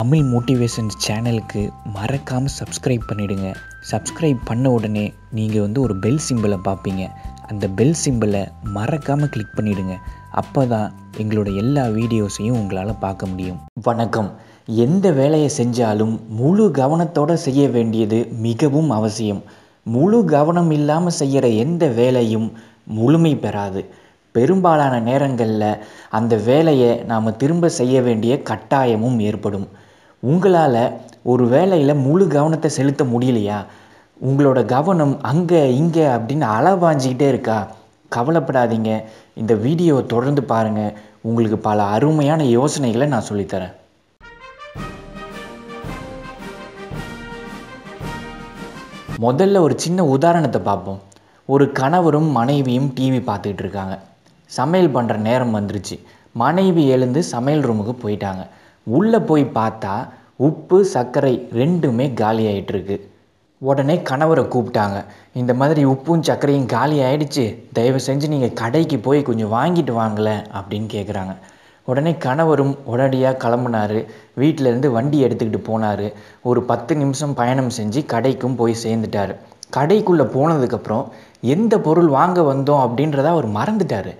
Tamil motivations சேனலுக்கு மறக்காமல் subscribe பண்ணிவிடுங்க சப்ஸ்கிரைப் பண்ண உடனே நீங்கள் வந்து ஒரு பெல் சிம்பிளை பார்ப்பீங்க அந்த பெல் சிம்பிளை மறக்காமல் கிளிக் பண்ணிவிடுங்க அப்போ தான் எங்களோட எல்லா வீடியோஸையும் உங்களால் பார்க்க முடியும் வணக்கம் எந்த வேலையை செஞ்சாலும் முழு கவனத்தோடு செய்ய வேண்டியது மிகவும் அவசியம் முழு கவனம் இல்லாமல் செய்கிற எந்த வேலையும் முழுமை பெறாது பெரும்பாலான நேரங்களில் அந்த வேலையை நாம் திரும்ப செய்ய வேண்டிய கட்டாயமும் ஏற்படும் உங்களால் ஒரு வேலையில் முழு கவனத்தை செலுத்த முடியலையா உங்களோட கவனம் அங்கே இங்கே அப்படின்னு அளவாஞ்சிக்கிட்டே இருக்கா கவலைப்படாதீங்க இந்த வீடியோவை தொடர்ந்து பாருங்கள் உங்களுக்கு பல அருமையான யோசனைகளை நான் சொல்லித்தரேன் முதல்ல ஒரு சின்ன உதாரணத்தை பார்ப்போம் ஒரு கணவரும் மனைவியும் டிவி பார்த்துக்கிட்டு இருக்காங்க சமையல் பண்ணுற நேரம் வந்துருச்சு மனைவி எழுந்து சமையல் ரூமுக்கு போயிட்டாங்க உள்ளே போய் பார்த்தா உப்பு சர்க்கரை ரெண்டுமே காலி ஆகிட்டுருக்கு உடனே கணவரை கூப்பிட்டாங்க இந்த மாதிரி உப்பும் சர்க்கரையும் காலி ஆகிடுச்சு தயவு செஞ்சு நீங்கள் கடைக்கு போய் கொஞ்சம் வாங்கிட்டு வாங்கலை அப்படின்னு கேட்குறாங்க உடனே கணவரும் உடனடியாக கிளம்புனார் வீட்டிலேருந்து வண்டி எடுத்துக்கிட்டு போனார் ஒரு பத்து நிமிஷம் பயணம் செஞ்சு கடைக்கும் போய் சேர்ந்துட்டார் கடைக்குள்ளே போனதுக்கப்புறம் எந்த பொருள் வாங்க வந்தோம் அப்படின்றத அவர் மறந்துட்டார்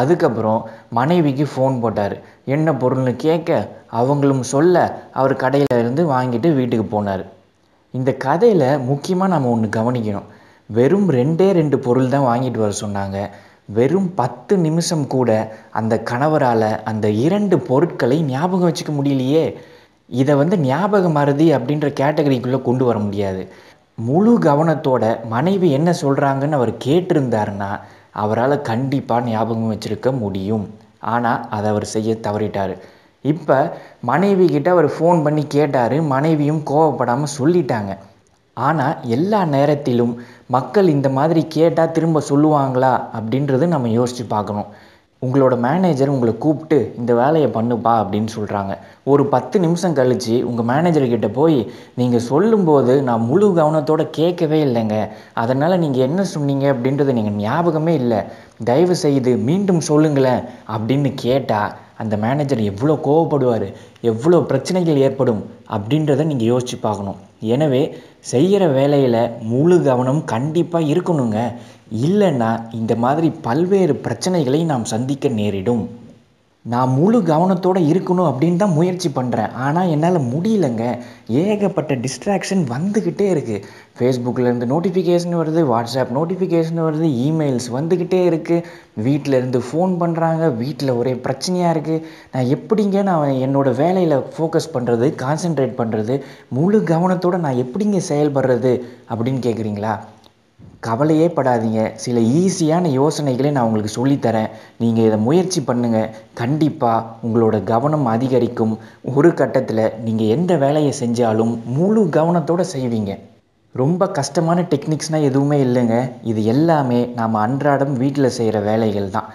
அதுக்கப்புறம் மனைவிக்கு ஃபோன் போட்டார் என்ன பொருள்னு கேட்க அவங்களும் சொல்ல அவர் கடையில் இருந்து வாங்கிட்டு வீட்டுக்கு போனார் இந்த கதையில் முக்கியமாக நம்ம ஒன்று கவனிக்கணும் வெறும் ரெண்டே ரெண்டு பொருள் தான் வாங்கிட்டு வர சொன்னாங்க வெறும் பத்து நிமிஷம் கூட அந்த கணவரால் அந்த இரண்டு பொருட்களை ஞாபகம் வச்சுக்க முடியலையே இதை வந்து ஞாபக மருதி அப்படின்ற கேட்டகரிக்குள்ளே கொண்டு வர முடியாது முழு கவனத்தோட மனைவி என்ன சொல்கிறாங்கன்னு அவர் கேட்டிருந்தாருன்னா அவரால் கண்டிப்பாக ஞாபகம் வச்சுருக்க முடியும் ஆனால் அதை அவர் செய்ய தவறிட்டார் இப்போ மனைவி கிட்ட அவர் ஃபோன் பண்ணி கேட்டார் மனைவியும் கோவப்படாமல் சொல்லிட்டாங்க ஆனால் எல்லா நேரத்திலும் மக்கள் இந்த மாதிரி கேட்டால் திரும்ப சொல்லுவாங்களா அப்படின்றது நம்ம யோசித்து பார்க்கணும் உங்களோட மேனேஜர் உங்களை கூப்பிட்டு இந்த வேலையை பண்ணுப்பா அப்படின்னு சொல்கிறாங்க ஒரு பத்து நிமிஷம் கழித்து உங்கள் மேனேஜர்கிட்ட போய் நீங்கள் சொல்லும்போது நான் முழு கவனத்தோடு கேட்கவே இல்லைங்க அதனால் நீங்கள் என்ன சொன்னீங்க அப்படின்றது நீங்கள் ஞாபகமே இல்லை தயவு செய்து மீண்டும் சொல்லுங்களேன் அப்படின்னு கேட்டால் அந்த மேனேஜர் எவ்வளோ கோவப்படுவார் எவ்வளோ பிரச்சனைகள் ஏற்படும் அப்படின்றத நீங்கள் யோசித்து பார்க்கணும் எனவே செய்கிற வேலையில் முழு கவனம் கண்டிப்பாக இருக்கணுங்க இல்லைன்னா இந்த மாதிரி பல்வேறு பிரச்சனைகளை நாம் சந்திக்க நேரிடும் நான் முழு கவனத்தோடு இருக்கணும் அப்படின்னு தான் முயற்சி பண்ணுறேன் ஆனால் என்னால் முடியலங்க ஏகப்பட்ட டிஸ்ட்ராக்ஷன் வந்துக்கிட்டே இருக்குது இருந்து நோட்டிஃபிகேஷன் வருது வாட்ஸ்அப் நோட்டிஃபிகேஷன் வருது இமெயில்ஸ் வந்துக்கிட்டே இருக்குது வீட்டிலேருந்து ஃபோன் பண்ணுறாங்க வீட்டில் ஒரே பிரச்சனையாக இருக்குது நான் எப்படிங்க நான் என்னோடய வேலையில் ஃபோக்கஸ் பண்ணுறது கான்சென்ட்ரேட் பண்ணுறது முழு கவனத்தோடு நான் எப்படிங்க செயல்படுறது அப்படின்னு கேட்குறீங்களா கவலையே படாதீங்க சில ஈஸியான யோசனைகளை நான் உங்களுக்கு சொல்லித்தரேன் நீங்கள் இதை முயற்சி பண்ணுங்கள் கண்டிப்பாக உங்களோட கவனம் அதிகரிக்கும் ஒரு கட்டத்தில் நீங்கள் எந்த வேலையை செஞ்சாலும் முழு கவனத்தோடு செய்வீங்க ரொம்ப கஷ்டமான டெக்னிக்ஸ்னால் எதுவுமே இல்லைங்க இது எல்லாமே நாம் அன்றாடம் வீட்டில் செய்கிற வேலைகள் தான்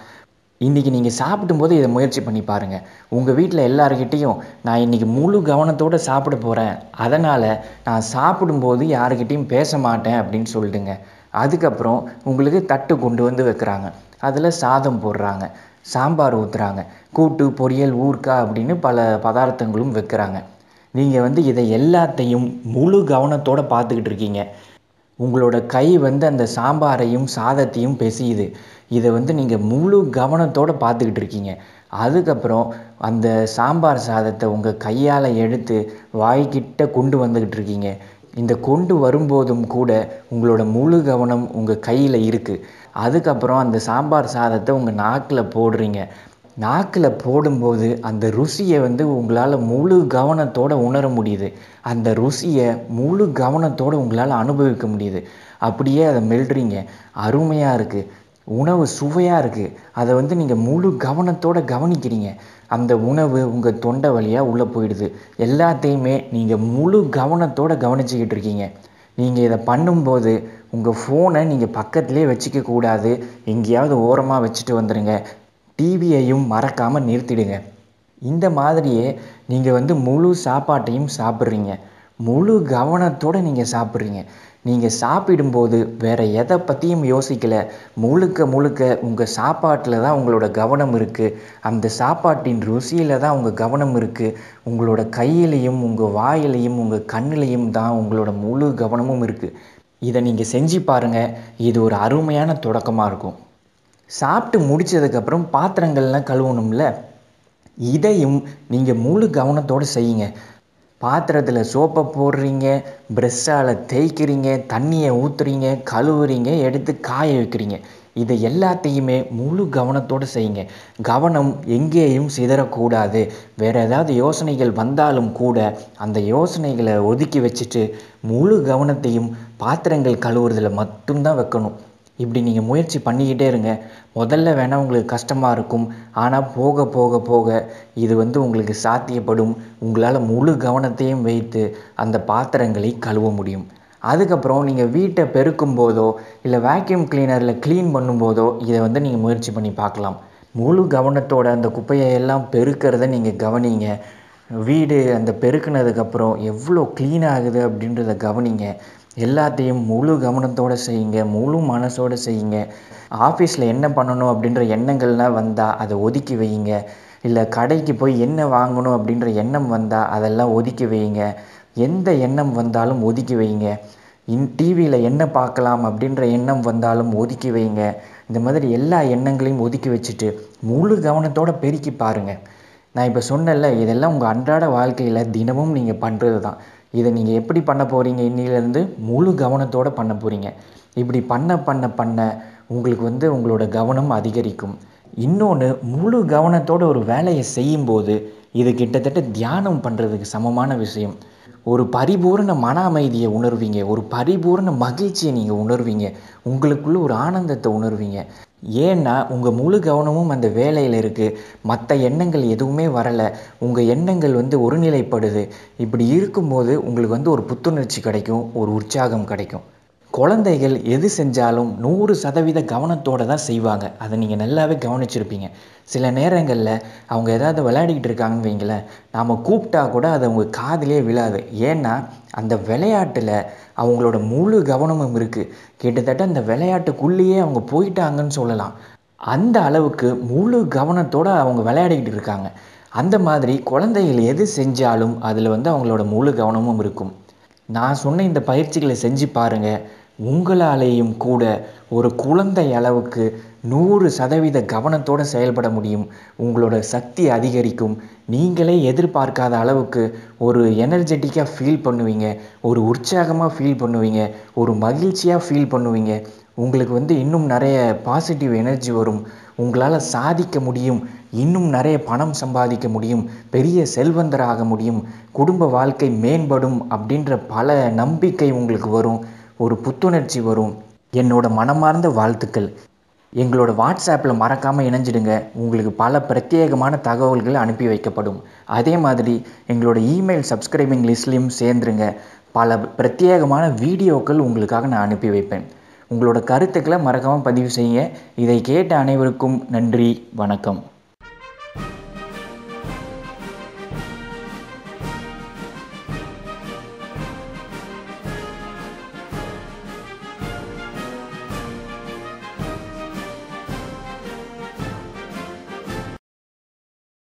இன்றைக்கி நீங்கள் சாப்பிடும்போது இதை முயற்சி பண்ணி பாருங்கள் உங்கள் வீட்டில் எல்லாருக்கிட்டேயும் நான் இன்றைக்கி முழு கவனத்தோடு சாப்பிட போகிறேன் அதனால் நான் சாப்பிடும்போது யாருக்கிட்டேயும் பேச மாட்டேன் அப்படின்னு சொல்லிடுங்க அதுக்கப்புறம் உங்களுக்கு தட்டு கொண்டு வந்து வைக்கிறாங்க அதில் சாதம் போடுறாங்க சாம்பார் ஊற்றுறாங்க கூட்டு பொரியல் ஊர்க்கா அப்படின்னு பல பதார்த்தங்களும் வைக்கிறாங்க நீங்கள் வந்து இதை எல்லாத்தையும் முழு கவனத்தோடு பார்த்துக்கிட்டு இருக்கீங்க உங்களோட கை வந்து அந்த சாம்பாரையும் சாதத்தையும் பெசியுது இதை வந்து நீங்கள் முழு கவனத்தோடு பார்த்துக்கிட்டு இருக்கீங்க அதுக்கப்புறம் அந்த சாம்பார் சாதத்தை உங்கள் கையால் எடுத்து வாய்க்கிட்ட கொண்டு வந்துக்கிட்டு இருக்கீங்க இந்த கொண்டு வரும்போதும் கூட உங்களோட முழு கவனம் உங்கள் கையில் இருக்குது அதுக்கப்புறம் அந்த சாம்பார் சாதத்தை உங்கள் நாக்கில் போடுறீங்க நாக்கில் போடும்போது அந்த ருசியை வந்து உங்களால் முழு கவனத்தோடு உணர முடியுது அந்த ருசியை முழு கவனத்தோடு உங்களால் அனுபவிக்க முடியுது அப்படியே அதை மெல்றீங்க அருமையாக இருக்குது உணவு சுவையாக இருக்குது அதை வந்து நீங்கள் முழு கவனத்தோடு கவனிக்கிறீங்க அந்த உணவு உங்கள் தொண்டை வழியாக உள்ளே போயிடுது எல்லாத்தையுமே நீங்கள் முழு கவனத்தோடு கவனிச்சிக்கிட்டு இருக்கீங்க நீங்கள் இதை பண்ணும்போது உங்கள் ஃபோனை நீங்கள் பக்கத்துலேயே வச்சுக்க கூடாது எங்கேயாவது ஓரமாக வச்சுட்டு வந்துடுங்க டிவியையும் மறக்காமல் நிறுத்திடுங்க இந்த மாதிரியே நீங்கள் வந்து முழு சாப்பாட்டையும் சாப்பிட்றீங்க முழு கவனத்தோடு நீங்கள் சாப்பிட்றீங்க நீங்கள் சாப்பிடும்போது வேறு எதை பற்றியும் யோசிக்கலை முழுக்க முழுக்க உங்கள் சாப்பாட்டில் தான் உங்களோட கவனம் இருக்குது அந்த சாப்பாட்டின் ருசியில் தான் உங்கள் கவனம் இருக்குது உங்களோட கையிலையும் உங்கள் வாயிலையும் உங்கள் கண்ணிலையும் தான் உங்களோட முழு கவனமும் இருக்குது இதை நீங்கள் செஞ்சு பாருங்கள் இது ஒரு அருமையான தொடக்கமாக இருக்கும் சாப்பிட்டு முடித்ததுக்கப்புறம் பாத்திரங்கள்லாம் கழுவணும்ல இதையும் நீங்கள் முழு கவனத்தோடு செய்யுங்க பாத்திரத்தில் சோப்பை போடுறீங்க ப்ரெஷ்ஷால் தேய்க்கிறீங்க தண்ணியை ஊற்றுறீங்க கழுவுறீங்க எடுத்து காய வைக்கிறீங்க இதை எல்லாத்தையுமே முழு கவனத்தோடு செய்யுங்க கவனம் எங்கேயும் சிதறக்கூடாது வேறு ஏதாவது யோசனைகள் வந்தாலும் கூட அந்த யோசனைகளை ஒதுக்கி வச்சுட்டு முழு கவனத்தையும் பாத்திரங்கள் கழுவுறதில் மட்டும்தான் வைக்கணும் இப்படி நீங்கள் முயற்சி பண்ணிக்கிட்டே இருங்க முதல்ல வேணால் உங்களுக்கு கஷ்டமாக இருக்கும் ஆனால் போக போக போக இது வந்து உங்களுக்கு சாத்தியப்படும் உங்களால் முழு கவனத்தையும் வைத்து அந்த பாத்திரங்களை கழுவ முடியும் அதுக்கப்புறம் நீங்கள் வீட்டை பெருக்கும் போதோ இல்லை வேக்யூம் கிளீனரில் க்ளீன் பண்ணும்போதோ இதை வந்து நீங்கள் முயற்சி பண்ணி பார்க்கலாம் முழு கவனத்தோட அந்த குப்பையை எல்லாம் பெருக்கிறத நீங்கள் கவனிங்க வீடு அந்த பெருக்கினதுக்கப்புறம் எவ்வளோ க்ளீன் ஆகுது அப்படின்றத கவனிங்க எல்லாத்தையும் முழு கவனத்தோடு செய்யுங்க முழு மனசோடு செய்யுங்க ஆஃபீஸில் என்ன பண்ணணும் அப்படின்ற எண்ணங்கள்லாம் வந்தால் அதை ஒதுக்கி வையுங்க இல்லை கடைக்கு போய் என்ன வாங்கணும் அப்படின்ற எண்ணம் வந்தால் அதெல்லாம் ஒதுக்கி வையுங்க எந்த எண்ணம் வந்தாலும் ஒதுக்கி வையுங்க இன் டிவியில் என்ன பார்க்கலாம் அப்படின்ற எண்ணம் வந்தாலும் ஒதுக்கி வைங்க இந்த மாதிரி எல்லா எண்ணங்களையும் ஒதுக்கி வச்சுட்டு முழு கவனத்தோடு பெருக்கி பாருங்கள் நான் இப்போ சொன்னல இதெல்லாம் உங்கள் அன்றாட வாழ்க்கையில் தினமும் நீங்கள் பண்ணுறது தான் இதை நீங்கள் எப்படி பண்ண போகிறீங்க இன்னிலேருந்து முழு கவனத்தோடு பண்ண போகிறீங்க இப்படி பண்ண பண்ண பண்ண உங்களுக்கு வந்து உங்களோட கவனம் அதிகரிக்கும் இன்னொன்று முழு கவனத்தோடு ஒரு வேலையை செய்யும்போது இது கிட்டத்தட்ட தியானம் பண்ணுறதுக்கு சமமான விஷயம் ஒரு பரிபூர்ண மன அமைதியை உணர்வீங்க ஒரு பரிபூர்ண மகிழ்ச்சியை நீங்கள் உணர்வீங்க உங்களுக்குள்ளே ஒரு ஆனந்தத்தை உணர்வீங்க ஏன்னா உங்கள் முழு கவனமும் அந்த வேலையில் இருக்குது மற்ற எண்ணங்கள் எதுவுமே வரலை உங்கள் எண்ணங்கள் வந்து ஒருநிலைப்படுது இப்படி இருக்கும்போது உங்களுக்கு வந்து ஒரு புத்துணர்ச்சி கிடைக்கும் ஒரு உற்சாகம் கிடைக்கும் குழந்தைகள் எது செஞ்சாலும் நூறு சதவீத கவனத்தோடு தான் செய்வாங்க அதை நீங்கள் நல்லாவே கவனிச்சிருப்பீங்க சில நேரங்களில் அவங்க ஏதாவது விளையாடிக்கிட்டு இருக்காங்கன்னு வைங்களேன் நாம் கூப்பிட்டா கூட அது அவங்க காதிலே விழாது ஏன்னா அந்த விளையாட்டில் அவங்களோட முழு கவனமும் இருக்குது கிட்டத்தட்ட அந்த விளையாட்டுக்குள்ளேயே அவங்க போயிட்டாங்கன்னு சொல்லலாம் அந்த அளவுக்கு முழு கவனத்தோடு அவங்க விளையாடிக்கிட்டு இருக்காங்க அந்த மாதிரி குழந்தைகள் எது செஞ்சாலும் அதில் வந்து அவங்களோட முழு கவனமும் இருக்கும் நான் சொன்ன இந்த பயிற்சிகளை செஞ்சு பாருங்கள் உங்களாலேயும் கூட ஒரு குழந்தை அளவுக்கு நூறு சதவீத கவனத்தோடு செயல்பட முடியும் உங்களோட சக்தி அதிகரிக்கும் நீங்களே எதிர்பார்க்காத அளவுக்கு ஒரு எனர்ஜெட்டிக்காக ஃபீல் பண்ணுவீங்க ஒரு உற்சாகமாக ஃபீல் பண்ணுவீங்க ஒரு மகிழ்ச்சியாக ஃபீல் பண்ணுவீங்க உங்களுக்கு வந்து இன்னும் நிறைய பாசிட்டிவ் எனர்ஜி வரும் உங்களால் சாதிக்க முடியும் இன்னும் நிறைய பணம் சம்பாதிக்க முடியும் பெரிய செல்வந்தராக முடியும் குடும்ப வாழ்க்கை மேம்படும் அப்படின்ற பல நம்பிக்கை உங்களுக்கு வரும் ஒரு புத்துணர்ச்சி வரும் என்னோட மனமார்ந்த வாழ்த்துக்கள் எங்களோட வாட்ஸ்அப்பில் மறக்காமல் இணைஞ்சிடுங்க உங்களுக்கு பல பிரத்யேகமான தகவல்கள் அனுப்பி வைக்கப்படும் அதே மாதிரி எங்களோட இமெயில் சப்ஸ்கிரைபிங் லிஸ்ட்லேயும் சேர்ந்துருங்க பல பிரத்யேகமான வீடியோக்கள் உங்களுக்காக நான் அனுப்பி வைப்பேன் உங்களோட கருத்துக்களை மறக்காமல் பதிவு செய்ய இதை கேட்ட அனைவருக்கும் நன்றி வணக்கம்